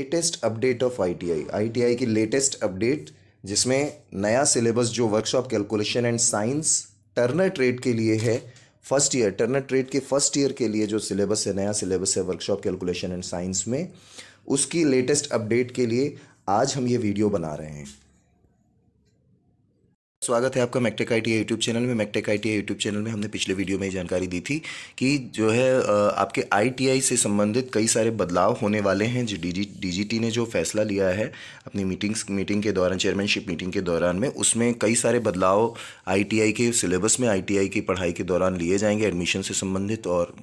latest update of ITI ITI की latest update जिसमें नया सिलेबस जो workshop calculation and science turner trade के लिए है फर्स्ट ईयर टर्नर ट्रेड के फर्स्ट ईयर के लिए जो सिलेबस है नया सिलेबस है वर्कशॉप कैलकुलेशन एंड साइंस में उसकी लेटेस्ट अपडेट के लिए आज हम ये वीडियो बना रहे हैं स्वागत है आपका Mactech I T YouTube channel में Mactech I T YouTube channel में हमने पिछले वीडियो में ये जानकारी दी थी कि जो है आपके आई से संबंधित कई सारे बदलाव होने वाले हैं जो डी डीजीटी ने जो फैसला लिया है अपनी मीटिंग्स मीटिंग के दौरान चेयरमैनशिप मीटिंग के दौरान में उसमें कई सारे बदलाव आई के सिलेबस में आई की पढ़ाई के दौरान लिए जाएंगे एडमिशन से संबंधित और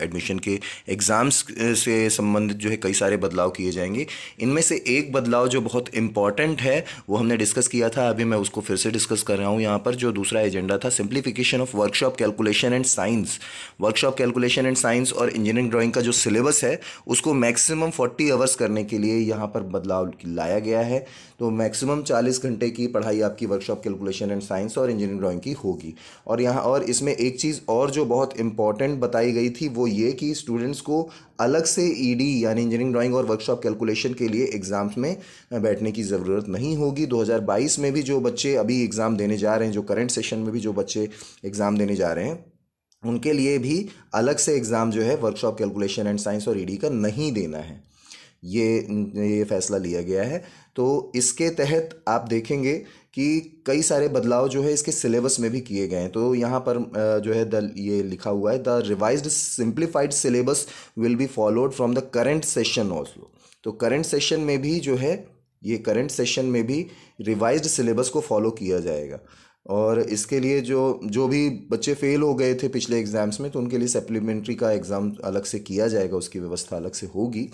एडमिशन के एग्ज़ाम्स से संबंधित जो है कई सारे बदलाव किए जाएंगे इनमें से एक बदलाव जो बहुत इंपॉर्टेंट है वो हमने डिस्कस किया था अभी मैं उसको फिर से डिस्कस कर रहा हूँ यहाँ पर जो दूसरा एजेंडा था simplification of workshop calculation and science workshop calculation and science और इंजीनियरिंग ड्राइंग का जो सिलेबस है उसको मैक्सिमम फोर्टी आवर्स करने के लिए यहाँ पर बदलाव लाया गया है तो मैक्सिमम चालीस घंटे की पढ़ाई आपकी वर्कशॉप कैलकुलेशन एंड साइंस और इंजीनियरिंग ड्राॅइंग की होगी और यहाँ और इसमें एक चीज़ और जो बहुत इंपॉर्टेंट बताई गई थी वो ये कि स्टूडेंट्स को अलग से ईडी e यानी इंजीनियरिंग ड्राॅइंग और वर्कशॉप कैलकुलेशन के लिए एग्ज़ाम्स में बैठने की ज़रूरत नहीं होगी 2022 में भी जो बच्चे अभी एग्ज़ाम एग्ज़ाम देने जा रहे हैं जो करंट सेशन में भी जो बच्चे एग्ज़ाम देने जा रहे हैं उनके लिए भी अलग से एग्ज़ाम जो है वर्कशॉप कैलकुलेशन एंड साइंस और ईडी का नहीं देना है ये ये फैसला लिया गया है तो इसके तहत आप देखेंगे कि कई सारे बदलाव जो है इसके सिलेबस में भी किए गए हैं तो यहाँ पर जो है द ये लिखा हुआ है the revise simplified syllabus will be followed from the current session also तो करेंट सेशन में भी जो है ये करंट सेशन में भी रिवाइज्ड सिलेबस को फॉलो किया जाएगा और इसके लिए जो जो भी बच्चे फेल हो गए थे पिछले एग्ज़ाम्स में तो उनके लिए सप्लीमेंट्री का एग्ज़ाम अलग से किया जाएगा उसकी व्यवस्था अलग से होगी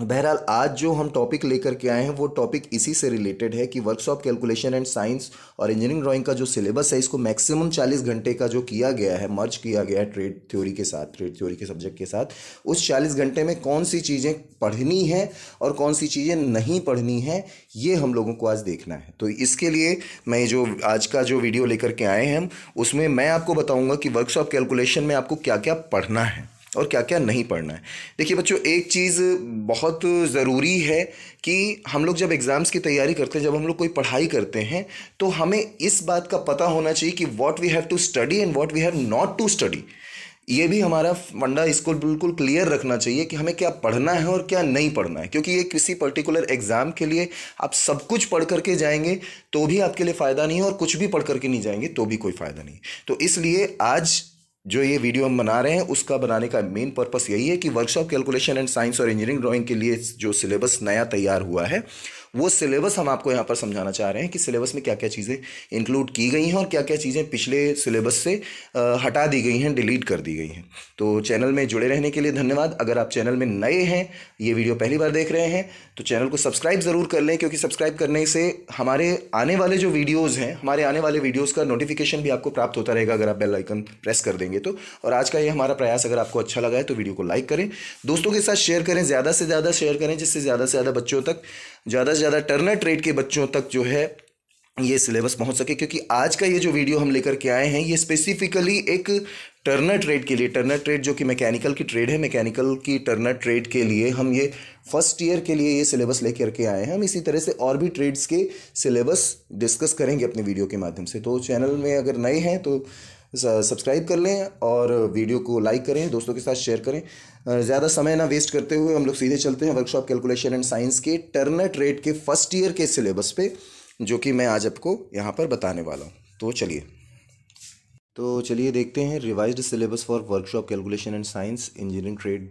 बहरहाल आज जो हम टॉपिक लेकर के आए हैं वो टॉपिक इसी से रिलेटेड है कि वर्कशॉप कैलकुलेशन एंड साइंस और इंजीनियरिंग ड्राइंग का जो सिलेबस है इसको मैक्सिमम 40 घंटे का जो किया गया है मर्ज किया गया है ट्रेड थ्योरी के साथ ट्रेड थ्योरी के सब्जेक्ट के साथ उस 40 घंटे में कौन सी चीज़ें पढ़नी है और कौन सी चीज़ें नहीं पढ़नी है ये हम लोगों को आज देखना है तो इसके लिए मैं जो आज का जो वीडियो लेकर के आए हैं उसमें मैं आपको बताऊँगा कि वर्कशॉप कैलकुलेशन में आपको क्या क्या पढ़ना है और क्या क्या नहीं पढ़ना है देखिए बच्चों एक चीज़ बहुत ज़रूरी है कि हम लोग जब एग्ज़ाम्स की तैयारी करते हैं जब हम लोग कोई पढ़ाई करते हैं तो हमें इस बात का पता होना चाहिए कि what we have to study and what we have not to study ये भी हमारा फंडा इसको बिल्कुल क्लियर रखना चाहिए कि हमें क्या पढ़ना है और क्या नहीं पढ़ना है क्योंकि ये किसी पर्टिकुलर एग्ज़ाम के लिए आप सब कुछ पढ़ करके जाएंगे तो भी आपके लिए फ़ायदा नहीं है और कुछ भी पढ़ करके नहीं जाएंगे तो भी कोई फ़ायदा नहीं तो इसलिए आज जो ये वीडियो हम बना रहे हैं उसका बनाने का मेन पर्पस यही है कि वर्कशॉप कैलकुलेशन एंड साइंस और इंजीनियरिंग ड्राइंग के लिए जो सिलेबस नया तैयार हुआ है वो सिलेबस हम आपको यहाँ पर समझाना चाह रहे हैं कि सिलेबस में क्या क्या चीज़ें इंक्लूड की गई हैं और क्या क्या चीज़ें पिछले सिलेबस से हटा दी गई हैं डिलीट कर दी गई हैं तो चैनल में जुड़े रहने के लिए धन्यवाद अगर आप चैनल में नए हैं ये वीडियो पहली बार देख रहे हैं तो चैनल को सब्सक्राइब ज़रूर कर लें क्योंकि सब्सक्राइब करने से हमारे आने वाले जो वीडियोज़ हैं हमारे आने वाले वीडियोज़ का नोटिफिकेशन भी आपको प्राप्त होता रहेगा अगर आप बेल आइकन प्रेस कर देंगे तो और आज का ये हमारा प्रयास अगर आपको अच्छा लगा है तो वीडियो को लाइक करें दोस्तों के साथ शेयर करें ज़्यादा से ज़्यादा शेयर करें जिससे ज़्यादा से ज़्यादा बच्चों तक ज़्यादा से ज़्यादा टर्नर ट्रेड के बच्चों तक जो है ये सिलेबस पहुंच सके क्योंकि आज का ये जो वीडियो हम लेकर के आए हैं ये स्पेसिफिकली एक टर्नर ट्रेड के लिए टर्नर ट्रेड जो कि मैकेनिकल की ट्रेड है मैकेनिकल की टर्नर ट्रेड के लिए हम ये फर्स्ट ईयर के लिए ये सिलेबस लेकर के आए हैं हम इसी तरह से और भी ट्रेड्स के सिलेबस डिस्कस करेंगे अपने वीडियो के माध्यम से तो चैनल में अगर नए हैं तो सब्सक्राइब कर लें और वीडियो को लाइक करें दोस्तों के साथ शेयर करें ज़्यादा समय ना वेस्ट करते हुए हम लोग सीधे चलते हैं वर्कशॉप कैलकुलेशन एंड साइंस के टर्नट रेट के फर्स्ट ईयर के सिलेबस पे जो कि मैं आज आपको यहाँ पर बताने वाला हूँ तो चलिए तो चलिए देखते हैं revised syllabus for workshop calculation and science engineering trade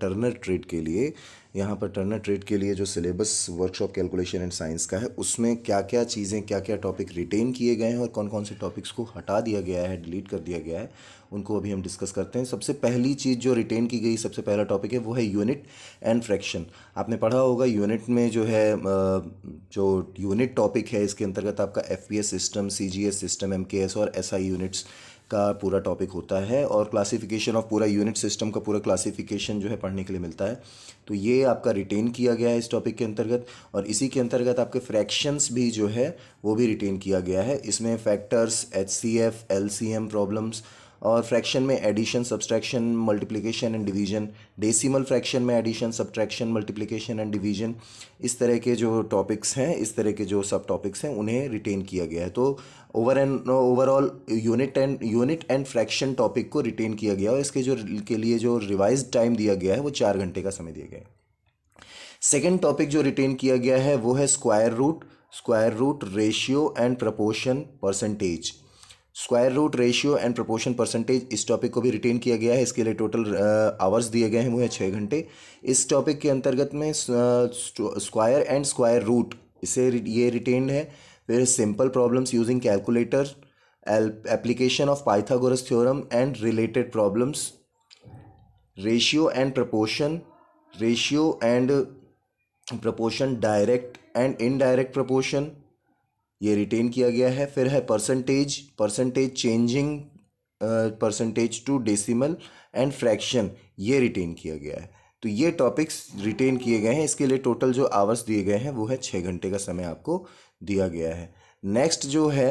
turner trade के लिए यहाँ पर टर्नर ट्रेड के लिए जो syllabus workshop calculation and science का है उसमें क्या क्या चीज़ें क्या क्या टॉपिक रिटेन किए गए हैं और कौन कौन से टॉपिक्स को हटा दिया गया है डिलीट कर दिया गया है उनको अभी हम डिस्कस करते हैं सबसे पहली चीज़ जो रिटेन की गई सबसे पहला टॉपिक है वो है यूनिट एंड फ्रैक्शन आपने पढ़ा होगा यूनिट में जो है जो यूनिट टॉपिक है इसके अंतर्गत आपका F system C system M और एस SI यूनिट्स का पूरा टॉपिक होता है और क्लासिफिकेशन ऑफ पूरा यूनिट सिस्टम का पूरा क्लासिफिकेशन जो है पढ़ने के लिए मिलता है तो ये आपका रिटेन किया गया है इस टॉपिक के अंतर्गत और इसी के अंतर्गत आपके फ्रैक्शंस भी जो है वो भी रिटेन किया गया है इसमें factors H C F L C M problems और फ्रैक्शन में addition subtraction multiplication and division decimal fraction में addition subtraction multiplication and division इस तरह के जो टॉपिक्स हैं इस तरह के जो सब टॉपिक्स हैं उन्हें रिटेन किया गया है तो over and overall unit and unit and fraction topic को रिटेन किया गया और इसके जो के लिए जो रिवाइज टाइम दिया गया है वो चार घंटे का समय दिया गया है सेकेंड टॉपिक जो रिटेन किया गया है वो है square root square root ratio and proportion percentage square root ratio and proportion percentage इस टॉपिक को भी रिटेन किया गया है इसके लिए टोटल आवर्स दिए गए हैं वो है छः घंटे इस टॉपिक के अंतर्गत में स्क्वायर एंड स्क्वायर रूट इसे ये रिटेन है फिर simple problems using calculator application of Pythagoras theorem and related problems ratio and proportion ratio and proportion direct and indirect proportion ये रिटेन किया गया है फिर है percentage percentage changing percentage to decimal and fraction ये retain किया गया है तो ये टॉपिक्स रिटेन किए गए हैं इसके लिए टोटल जो आवर्स दिए गए हैं वो है छः घंटे का समय आपको दिया गया है नेक्स्ट जो है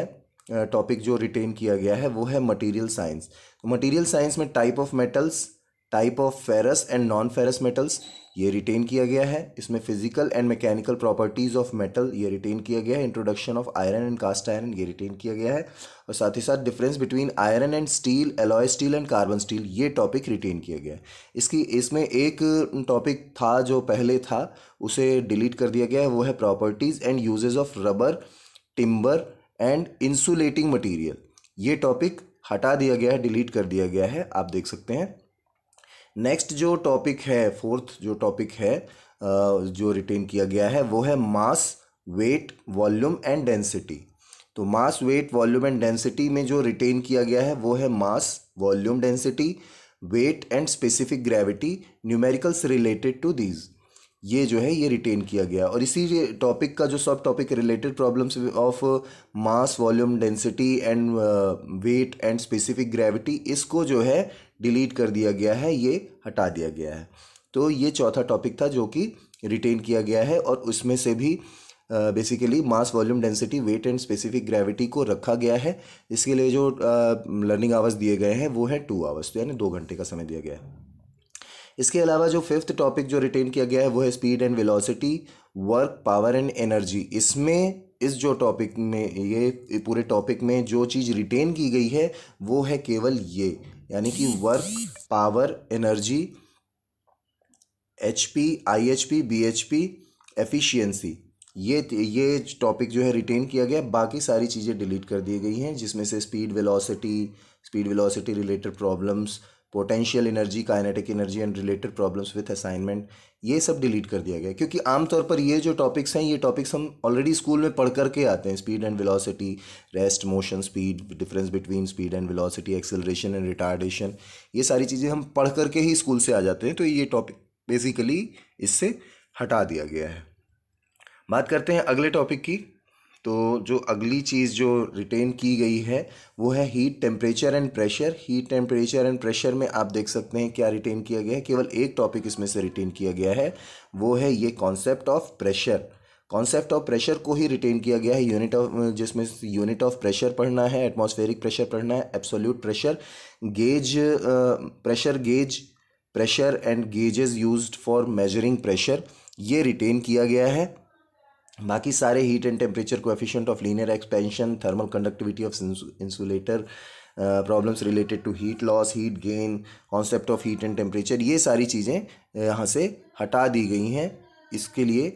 टॉपिक जो रिटेन किया गया है वो है मटेरियल साइंस मटेरियल साइंस में type of metals type of ferrous and non ferrous metals ये रिटेन किया गया है इसमें physical and mechanical properties of metal ये रिटेन किया गया है introduction of iron and cast iron ये रिटेन किया गया है और साथ ही साथ difference between iron and steel alloy steel and carbon steel ये टॉपिक रिटेन किया गया है इसकी इसमें एक टॉपिक था जो पहले था उसे डिलीट कर दिया गया है वो है properties and usage of rubber timber and insulating material ये टॉपिक हटा दिया गया है डिलीट कर दिया गया है आप देख सकते हैं नेक्स्ट जो टॉपिक है फोर्थ जो टॉपिक है जो रिटेन किया गया है वो है mass weight volume and density तो mass weight volume and density में जो रिटेन किया गया है वो है mass volume density weight and specific gravity numericals related to these ये जो है ये रिटेन किया गया और इसी टॉपिक का जो सब topic related problems of mass volume density and weight and specific gravity इसको जो है डिलीट कर दिया गया है ये हटा दिया गया है तो ये चौथा टॉपिक था जो कि रिटेन किया गया है और उसमें से भी basically mass volume density weight and specific gravity को रखा गया है इसके लिए जो लर्निंग uh, आवर्स दिए गए हैं वो है टू आवर्स तो यानी दो घंटे का समय दिया गया है इसके अलावा जो फिफ्थ टॉपिक जो रिटेन किया गया है वो है speed and velocity work power and energy इसमें इस जो टॉपिक में ये पूरे टॉपिक में जो चीज़ रिटेन की गई है वो है केवल ये यानी कि work power energy H P I H P B H P efficiency ये ये टॉपिक जो है रिटेन किया गया बाकी सारी चीज़ें डिलीट कर दी गई हैं जिसमें से speed velocity speed velocity related problems potential energy kinetic energy and related problems with assignment ये सब डिलीट कर दिया गया क्योंकि आमतौर पर ये जो टॉपिक्स हैं ये टॉपिक्स हम ऑलरेडी स्कूल में पढ़ करके आते हैं speed and velocity rest motion speed difference between speed and velocity acceleration and retardation ये सारी चीज़ें हम पढ़ करके ही स्कूल से आ जाते हैं तो ये टॉपिक बेसिकली इससे हटा दिया गया है बात करते हैं अगले टॉपिक की तो जो अगली चीज़ जो रिटेन की गई है वो है heat temperature and pressure heat temperature and pressure में आप देख सकते हैं क्या रिटेन किया गया है केवल एक टॉपिक इसमें से रिटेन किया गया है वो है ये concept of pressure concept of pressure को ही रिटेन किया गया है यूनिट ऑफ जिसमें यूनिट ऑफ प्रेशर पढ़ना है एटमॉस्फेरिक प्रेशर पढ़ना है absolute pressure gauge pressure gauge pressure and gauges used for measuring pressure ये रिटेन किया गया है बाकी सारे हीट एंड टेम्परेचर को coefficient of linear expansion thermal conductivity of insulator problems related to heat loss heat gain concept of heat and temperature ये सारी चीज़ें uh, यहाँ से हटा दी गई हैं इसके लिए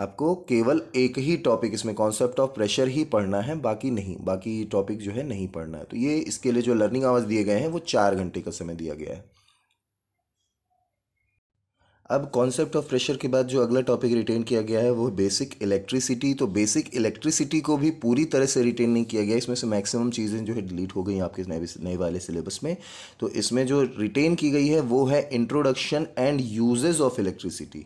आपको केवल एक ही टॉपिक इसमें कॉन्सेप्ट ऑफ प्रेशर ही पढ़ना है बाकी नहीं बाकी टॉपिक जो है नहीं पढ़ना है तो ये इसके लिए जो लर्निंग आवर्स दिए गए हैं वो चार घंटे का समय दिया गया है अब कॉन्सेप्ट ऑफ प्रेशर के बाद जो अगला टॉपिक रिटेन किया गया है वो बेसिक इलेक्ट्रिसिटी तो बेसिक इलेक्ट्रिसिटी को भी पूरी तरह से रिटेन नहीं किया गया इसमें से मैक्सिमम चीज़ें जो है डिलीट हो गई आपके नए नए वाले सिलेबस में तो इसमें जो रिटेन की गई है वो है introduction and usage of electricity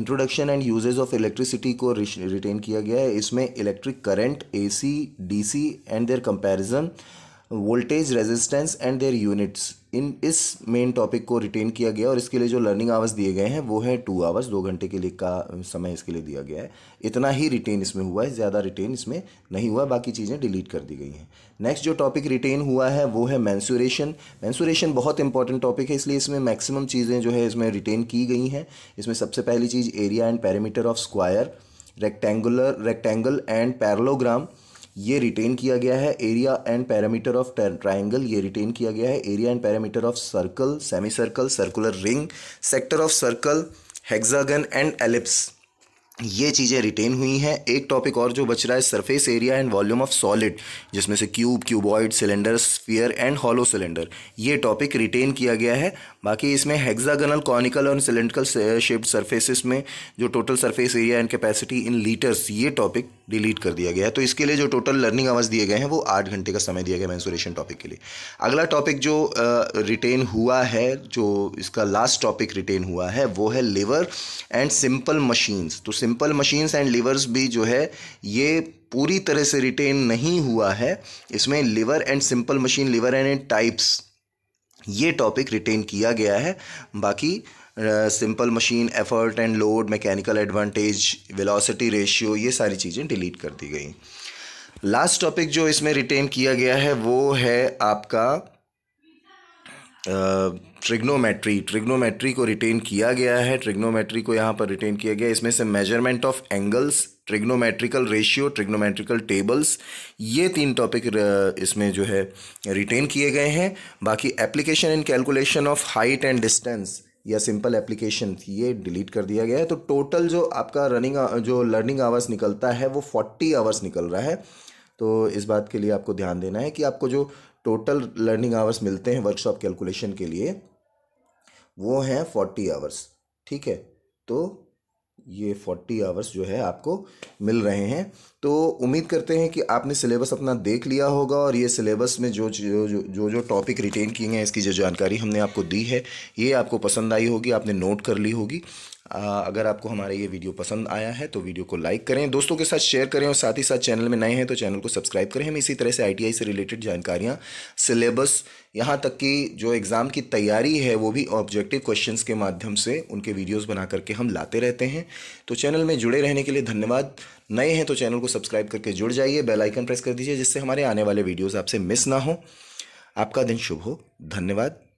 introduction and usage of electricity को रिटेन किया गया है इसमें electric current AC DC and their comparison voltage resistance and their units इन इस मेन टॉपिक को रिटेन किया गया और इसके लिए जो लर्निंग आवर्स दिए गए हैं वो है टू आवर्स दो घंटे के लिए का समय इसके लिए दिया गया है इतना ही रिटेन इसमें हुआ है ज़्यादा रिटेन इसमें नहीं हुआ बाकी चीज़ें डिलीट कर दी गई हैं नेक्स्ट जो टॉपिक रिटेन हुआ है वो है मैंसूरेशन मैंसूरेशन बहुत इंपॉर्टेंट टॉपिक है इसलिए इसमें मैक्सिमम चीज़ें जो है इसमें रिटेन की गई हैं इसमें सबसे पहली चीज़ area and perimeter of square rectangular rectangle and parallelogram ये रिटेन किया गया है area and perimeter of triangle ये रिटेन किया गया है area and perimeter of circle semi circle circular ring sector of circle hexagon and ellipse ये चीज़ें रिटेन हुई हैं एक टॉपिक और जो बच रहा है surface area and volume of solid जिसमें से cube cuboid cylinder sphere and hollow cylinder ये टॉपिक रिटेन किया गया है बाकी इसमें हेक्सागोनल कॉनिकल और सिलेंड्रिकल शेप्ड सरफेसेस में जो total surface area and capacity in litres ये टॉपिक डिलीट कर दिया गया है तो इसके लिए जो टोटल लर्निंग आवर्स दिए गए हैं वो आठ घंटे का समय दिया गया मैंसुरेशन टॉपिक के लिए अगला टॉपिक जो रिटेन हुआ है जो इसका लास्ट टॉपिक रिटेन हुआ है वो है लिवर एंड सिंपल मशीन्स तो सिंपल मशीन्स एंड लीवर्स भी जो है ये पूरी तरह से रिटेन नहीं हुआ है इसमें lever and simple machine lever and types ये टॉपिक रिटेन किया गया है बाकी simple machine effort and load mechanical advantage velocity ratio ये सारी चीज़ें डिलीट कर दी गई लास्ट टॉपिक जो इसमें रिटेन किया गया है वो है आपका ट्रिग्नोमेट्री ट्रिग्नोमेट्री को रिटेन किया गया है ट्रिग्नोमेट्री को यहाँ पर रिटेन किया गया इसमें से measurement of angles trigonometrical ratio trigonometrical tables ये तीन टॉपिक इसमें जो है रिटेन किए गए हैं बाकी application in calculation of height and distance या सिंपल एप्लीकेशन ये डिलीट कर दिया गया है तो टोटल जो आपका रनिंग जो लर्निंग आवर्स निकलता है वो फोर्टी आवर्स निकल रहा है तो इस बात के लिए आपको ध्यान देना है कि आपको जो टोटल लर्निंग आवर्स मिलते हैं वर्कशॉप कैलकुलेशन के लिए वो हैं फोर्टी आवर्स ठीक है तो ये फोर्टी आवर्स जो है आपको मिल रहे हैं तो उम्मीद करते हैं कि आपने सिलेबस अपना देख लिया होगा और ये सिलेबस में जो जो जो जो टॉपिक रिटेन किए हैं इसकी जो जानकारी हमने आपको दी है ये आपको पसंद आई होगी आपने नोट कर ली होगी अगर आपको हमारा ये वीडियो पसंद आया है तो वीडियो को लाइक करें दोस्तों के साथ शेयर करें और साथ ही साथ चैनल में नए हैं तो चैनल को सब्सक्राइब करें हम इसी तरह से आईटीआई से रिलेटेड जानकारियाँ सिलेबस यहाँ तक कि जो एग्ज़ाम की तैयारी है वो भी ऑब्जेक्टिव क्वेश्चन के माध्यम से उनके वीडियोज़ बना करके हम लाते रहते हैं तो चैनल में जुड़े रहने के लिए धन्यवाद नए हैं तो चैनल को सब्सक्राइब करके जुड़ जाइए बेलाइकन प्रेस कर दीजिए जिससे हमारे आने वाले वीडियोज़ आपसे मिस ना हो आपका दिन शुभ हो धन्यवाद